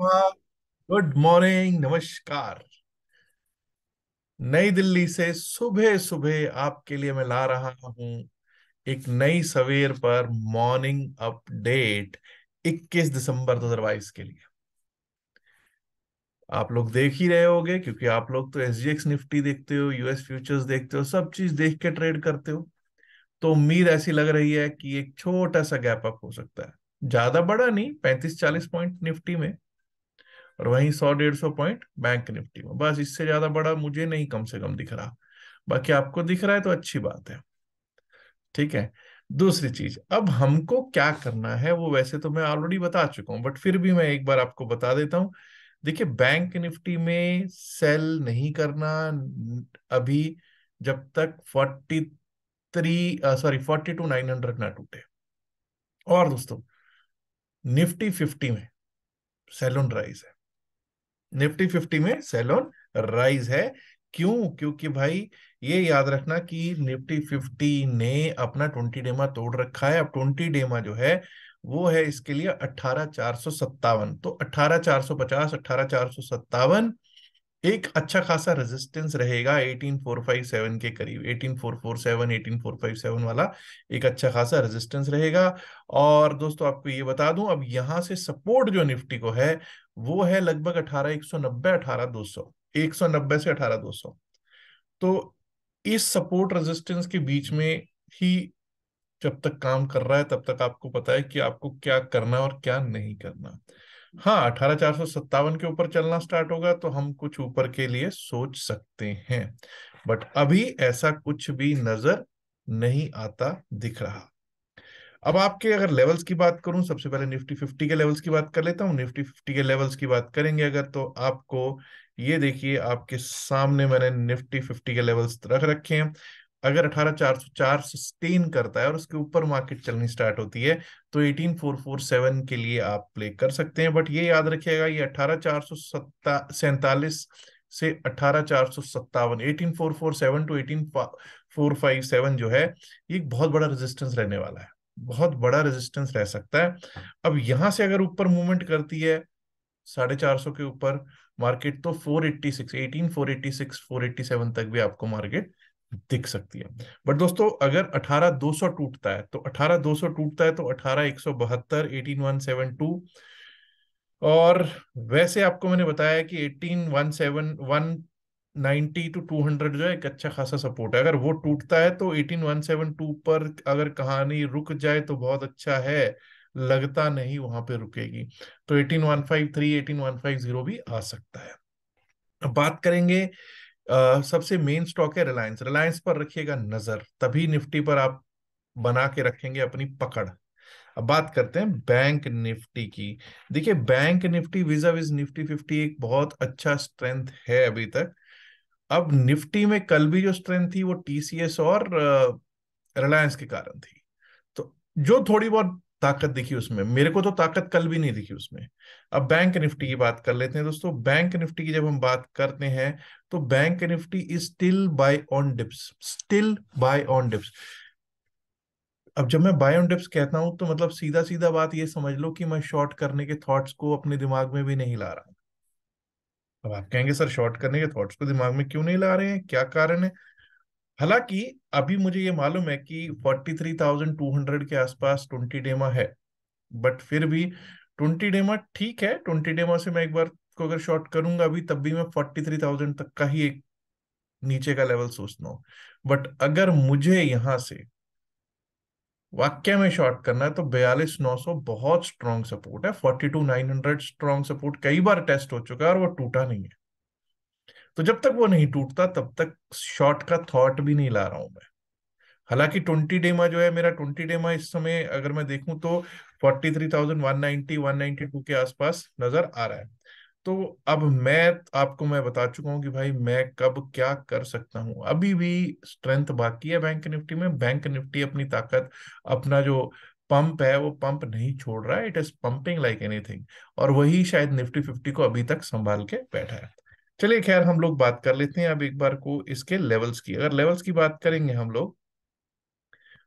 good morning नमस्कार नई दिल्ली से सुबह सुबह आपके लिए मैं ला रहा हूं एक नई सवेर पर मॉर्निंग अपडेट 21 दिसंबर 2022 के लिए आप लोग देख ही रहे होगे क्योंकि आप लोग तो एस निफ्टी देखते हो यूएस फ्यूचर्स देखते हो सब चीज देख के ट्रेड करते हो तो उम्मीद ऐसी लग रही है कि एक छोटा सा गैप अप हो सकता है ज्यादा बड़ा नहीं पैंतीस चालीस पॉइंट निफ्टी में और वहीं सौ डेढ़ सौ पॉइंट बैंक निफ्टी में बस इससे ज्यादा बड़ा मुझे नहीं कम से कम दिख रहा बाकी आपको दिख रहा है तो अच्छी बात है ठीक है दूसरी चीज अब हमको क्या करना है वो वैसे तो मैं ऑलरेडी बता चुका हूं बट फिर भी मैं एक बार आपको बता देता हूं देखिए बैंक निफ्टी में सेल नहीं करना अभी जब तक forty three sorry forty two nine hundred ना टूटे और दोस्तों निफ्टी फिफ्टी में सेलून राइज है निफ्टी फिफ्टी में सेल ऑन राइज है क्यों क्योंकि भाई ये याद रखना कि निफ्टी फिफ्टी ने अपना ट्वेंटी डेमा तोड़ रखा है अब ट्वेंटी डेमा जो है वो है इसके लिए अट्ठारह चार सौ सत्तावन तो अठारह चार सौ पचास अठारह चार सौ सत्तावन एक अच्छा खासा रेजिस्टेंस रहेगा 18457 के करीब 18447 18457 वाला एक अच्छा खासा रेजिस्टेंस रहेगा और दोस्तों आपको ये बता दूं अब यहां से सपोर्ट जो निफ्टी को है वो है लगभग दो सौ एक सौ 190 से दो 200 तो इस सपोर्ट रेजिस्टेंस के बीच में ही जब तक काम कर रहा है तब तक आपको पता है कि आपको क्या करना और क्या नहीं करना हाँ अठारह चार सौ सत्तावन के ऊपर चलना स्टार्ट होगा तो हम कुछ ऊपर के लिए सोच सकते हैं बट अभी ऐसा कुछ भी नजर नहीं आता दिख रहा अब आपके अगर लेवल्स की बात करूं सबसे पहले निफ्टी फिफ्टी के लेवल्स की बात कर लेता हूं निफ्टी फिफ्टी के लेवल्स की बात करेंगे अगर तो आपको ये देखिए आपके सामने मैंने निफ्टी फिफ्टी के लेवल्स रख रखे हैं अगर अठारह चार सौ चार सस्टेन करता है और उसके ऊपर मार्केट चलनी स्टार्ट होती है तो एटीन फोर फोर सेवन के लिए आप प्ले कर सकते हैं बट ये याद रखिएगा ये अठारह चार सौ सत्ता सैतालीस से अठारह चार सौ सत्तावन eighteen four four seven two eighteen four five seven जो है ये बहुत बड़ा रेजिस्टेंस रहने वाला है बहुत बड़ा रेजिस्टेंस रह सकता है अब यहां से अगर ऊपर मूवमेंट करती है साढ़े चार सौ के ऊपर मार्केट तो four four eighty eighty six eighteen six four eighty seven तक भी आपको मार्केट दिख सकती है बट दोस्तों अगर 18200 टूटता है तो 18200 टूटता है तो 18172 18172 और वैसे आपको मैंने बताया कि 1819190 टू 200 जो है एक अच्छा खासा सपोर्ट है अगर वो टूटता है तो 18172 पर अगर कहानी रुक जाए तो बहुत अच्छा है लगता नहीं वहां पे रुकेगी तो 18153 18150 भी आ सकता है बात करेंगे सबसे मेन स्टॉक है रिलायंस रिलायंस पर रखिएगा नजर तभी निफ्टी पर आप बना के रखेंगे अपनी पकड़ अब बात करते हैं बैंक निफ्टी की देखिए bank Nifty vis-a-vis Nifty fifty एक बहुत अच्छा स्ट्रेंथ है अभी तक अब निफ्टी में कल भी जो स्ट्रेंथ थी वो टीसीएस और रिलायंस के कारण थी तो जो थोड़ी बहुत ताकत दिखी उसमें मेरे को तो ताकत कल भी नहीं दिखी उसमें अब बैंक निफ्टी की बात कर लेते हैं दोस्तों बैंक निफ्टी की जब हम बात करते हैं तो bank Nifty is still buy on dips still buy on dips अब जब मैं बाय ऑन डिप्स कहता हूं तो मतलब सीधा सीधा बात ये समझ लो कि मैं शॉर्ट करने के थॉट्स को अपने दिमाग में भी नहीं ला रहा अब आप कहेंगे सर शॉर्ट करने के थॉट्स को दिमाग में क्यों नहीं ला रहे हैं क्या कारण है हालांकि अभी मुझे ये मालूम है कि 43,200 के आसपास ट्वेंटी डेमा है बट फिर भी ट्वेंटी डेमा ठीक है ट्वेंटी डेमा से मैं एक बार को अगर शॉर्ट करूंगा अभी तब भी मैं 43,000 तक का ही एक नीचे का लेवल सोचता हूँ बट अगर मुझे यहां से वाक्य में शॉर्ट करना है तो बयालीस नौ सौ बहुत स्ट्रॉन्ग सपोर्ट है forty two nine hundred strong support कई बार टेस्ट हो चुका है और वो टूटा नहीं है तो जब तक वो नहीं टूटता तब तक शॉर्ट का थॉट भी नहीं ला रहा हूं मैं हालांकि ट्वेंटी डेमा जो है मेरा ट्वेंटी डेमा इस समय अगर मैं देखूं तो forty three thousand one ninety one ninety two के आसपास नजर आ रहा है तो अब मैं आपको मैं बता चुका हूं कि भाई मैं कब क्या कर सकता हूं अभी भी स्ट्रेंथ बाकी है बैंक निफ्टी में बैंक निफ्टी अपनी ताकत अपना जो पंप है वो पंप नहीं छोड़ रहा है it is pumping like anything और वही शायद निफ्टी फिफ्टी को अभी तक संभाल के बैठा है चलिए खैर हम लोग बात कर लेते हैं अब एक बार को इसके लेवल्स की अगर लेवल्स की बात करेंगे हम लोग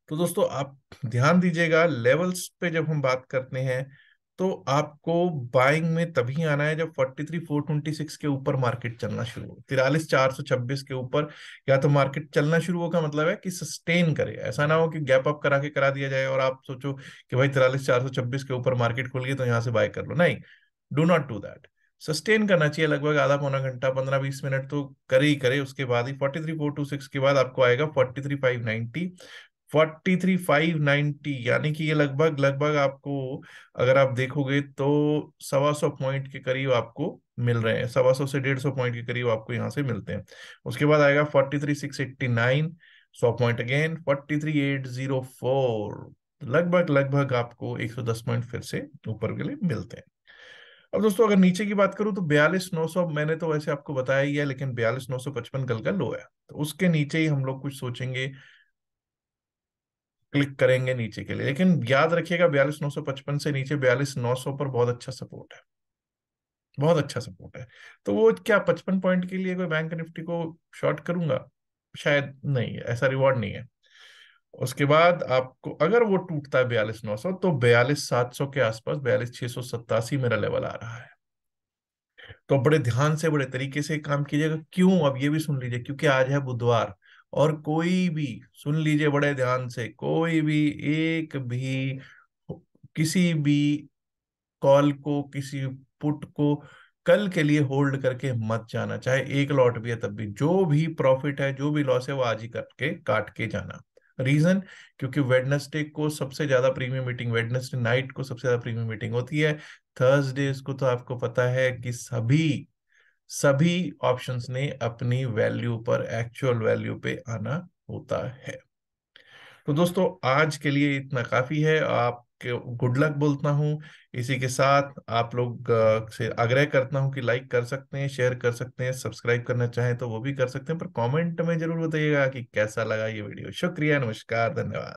तो दोस्तों आप ध्यान दीजिएगा लेवल्स पे जब हम बात करते हैं तो आपको बाइंग में तभी आना है जब 43,426 के ऊपर मार्केट चलना शुरू हो तिरालीस चार सौ छब्बीस के ऊपर या तो मार्केट चलना शुरू होगा मतलब है कि सस्टेन करे ऐसा ना हो कि गैप अप करा के करा दिया जाए और आप सोचो कि भाई तिरालीस चार सौ छब्बीस के ऊपर मार्केट खुल गई तो यहाँ से बाय कर लो नहीं do not do that sustain करना चाहिए लगभग आधा पौना घंटा पंद्रह बीस मिनट तो करे ही करे उसके बाद ही forty three four two six के बाद आपको आएगा forty three five ninety forty three five ninety यानी कि ये लगभग लगभग आपको अगर आप देखोगे तो सवा सौ पॉइंट के करीब आपको मिल रहे हैं सवा सौ से डेढ़ सौ पॉइंट के करीब आपको यहाँ से मिलते हैं उसके बाद आएगा forty three six eighty nine सौ point again forty three eight zero four लगभग लगभग आपको एक सौ दस पॉइंट फिर से ऊपर के लिए मिलते हैं अब दोस्तों अगर नीचे की बात करूं तो बयालीस नौ सौ मैंने तो वैसे आपको बताया ही है लेकिन बयालीस नौ सौ पचपन कल का लो है तो उसके नीचे ही हम लोग कुछ सोचेंगे क्लिक करेंगे नीचे के लिए लेकिन याद रखिएगा बयालीस नौ सौ पचपन से नीचे बयालीस नौ सौ पर बहुत अच्छा सपोर्ट है बहुत अच्छा सपोर्ट है तो वो क्या पचपन पॉइंट के लिए कोई बैंक निफ्टी को शॉर्ट करूंगा शायद नहीं ऐसा रिवॉर्ड नहीं है उसके बाद आपको अगर वो टूटता है बयालीस नौ सौ तो बयालीस सात सौ के आसपास बयालीस छह सौ सत्तासी मेरा लेवल आ रहा है तो बड़े ध्यान से बड़े तरीके से काम कीजिएगा क्यों अब ये भी सुन लीजिए क्योंकि आज है बुधवार और कोई भी सुन लीजिए बड़े ध्यान से कोई भी एक भी किसी भी कॉल को किसी पुट को कल के लिए होल्ड करके मत जाना चाहे एक लॉट भी है तब भी जो भी प्रॉफिट है जो भी लॉस है वो आज ही करके काट के जाना रीजन क्योंकि वेडनेसडे को सबसे ज्यादा प्रीमियम मीटिंग वेडनेसडे नाइट को सबसे ज्यादा प्रीमियम मीटिंग होती है थर्सडे को तो आपको पता है कि सभी सभी ऑप्शंस ने अपनी वैल्यू पर एक्चुअल वैल्यू पे आना होता है तो दोस्तों आज के लिए इतना काफी है आप गुड लक बोलता हूँ इसी के साथ आप लोग से आग्रह करता हूँ कि लाइक कर सकते हैं शेयर कर सकते हैं सब्सक्राइब करना चाहें तो वो भी कर सकते हैं पर कमेंट में जरूर बताइएगा कि कैसा लगा ये वीडियो शुक्रिया नमस्कार धन्यवाद